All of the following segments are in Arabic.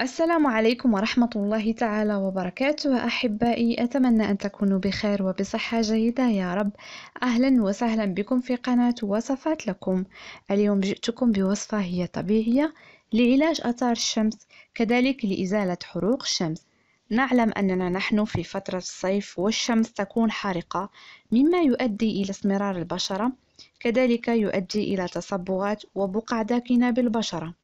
السلام عليكم ورحمة الله تعالى وبركاته أحبائي أتمنى أن تكونوا بخير وبصحة جيدة يا رب أهلا وسهلا بكم في قناة وصفات لكم اليوم جئتكم بوصفة هي طبيعية لعلاج أثار الشمس كذلك لإزالة حروق الشمس نعلم أننا نحن في فترة الصيف والشمس تكون حارقة مما يؤدي إلى اسمرار البشرة كذلك يؤدي إلى تصبغات وبقع داكنة بالبشرة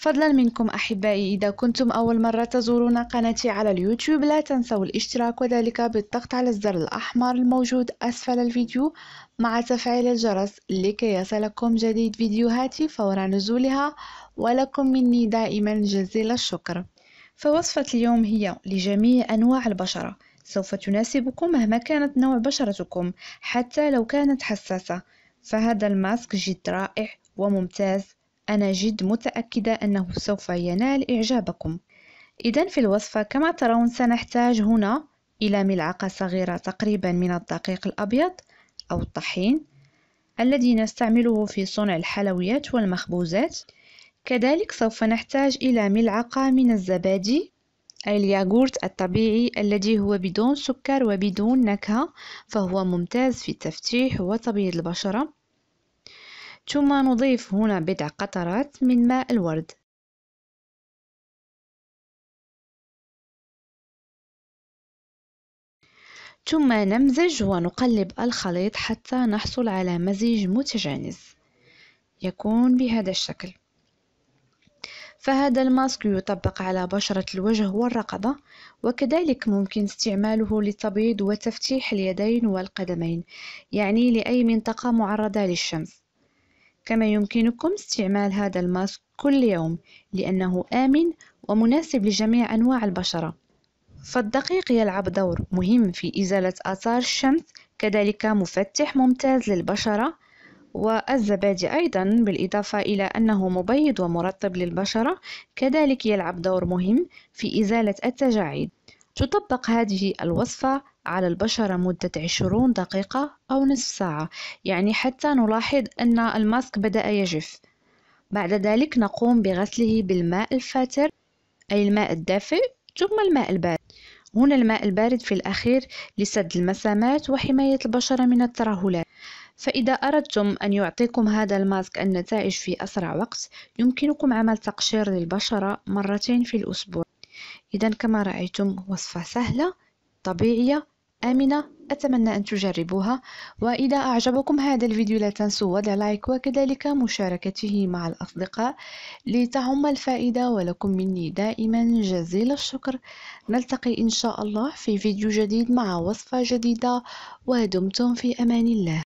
فضلا منكم أحبائي إذا كنتم أول مرة تزورون قناتي على اليوتيوب لا تنسوا الاشتراك وذلك بالضغط على الزر الأحمر الموجود أسفل الفيديو مع تفعيل الجرس لكي يصلكم جديد فيديوهاتي فور نزولها ولكم مني دائما جزيل الشكر فوصفة اليوم هي لجميع أنواع البشرة سوف تناسبكم مهما كانت نوع بشرتكم حتى لو كانت حساسة فهذا الماسك جد رائع وممتاز أنا جد متأكدة أنه سوف ينال إعجابكم إذا في الوصفة كما ترون سنحتاج هنا إلى ملعقة صغيرة تقريبا من الدقيق الأبيض أو الطحين الذي نستعمله في صنع الحلويات والمخبوزات كذلك سوف نحتاج إلى ملعقة من الزبادي أي الياغورت الطبيعي الذي هو بدون سكر وبدون نكهة فهو ممتاز في التفتيح وتبييض البشرة ثم نضيف هنا بضع قطرات من ماء الورد ثم نمزج ونقلب الخليط حتى نحصل على مزيج متجانس يكون بهذا الشكل فهذا الماسك يطبق على بشرة الوجه والرقبة وكذلك ممكن استعماله للتبييض وتفتيح اليدين والقدمين يعني لأي منطقة معرضة للشمس كما يمكنكم استعمال هذا الماسك كل يوم لأنه آمن ومناسب لجميع أنواع البشرة فالدقيق يلعب دور مهم في إزالة آثار الشمس كذلك مفتح ممتاز للبشرة والزبادي أيضا بالإضافة إلى أنه مبيض ومرطب للبشرة كذلك يلعب دور مهم في إزالة التجاعيد تطبق هذه الوصفة على البشرة مدة 20 دقيقة أو نصف ساعة يعني حتى نلاحظ أن الماسك بدأ يجف بعد ذلك نقوم بغسله بالماء الفاتر أي الماء الدافئ ثم الماء البارد هنا الماء البارد في الأخير لسد المسامات وحماية البشرة من الترهلات فإذا أردتم أن يعطيكم هذا الماسك النتائج في أسرع وقت يمكنكم عمل تقشير للبشرة مرتين في الأسبوع إذا كما رأيتم وصفة سهلة طبيعية آمنة أتمنى أن تجربوها وإذا أعجبكم هذا الفيديو لا تنسوا وضع لايك وكذلك مشاركته مع الأصدقاء لتعم الفائدة ولكم مني دائما جزيل الشكر نلتقي إن شاء الله في فيديو جديد مع وصفة جديدة ودمتم في أمان الله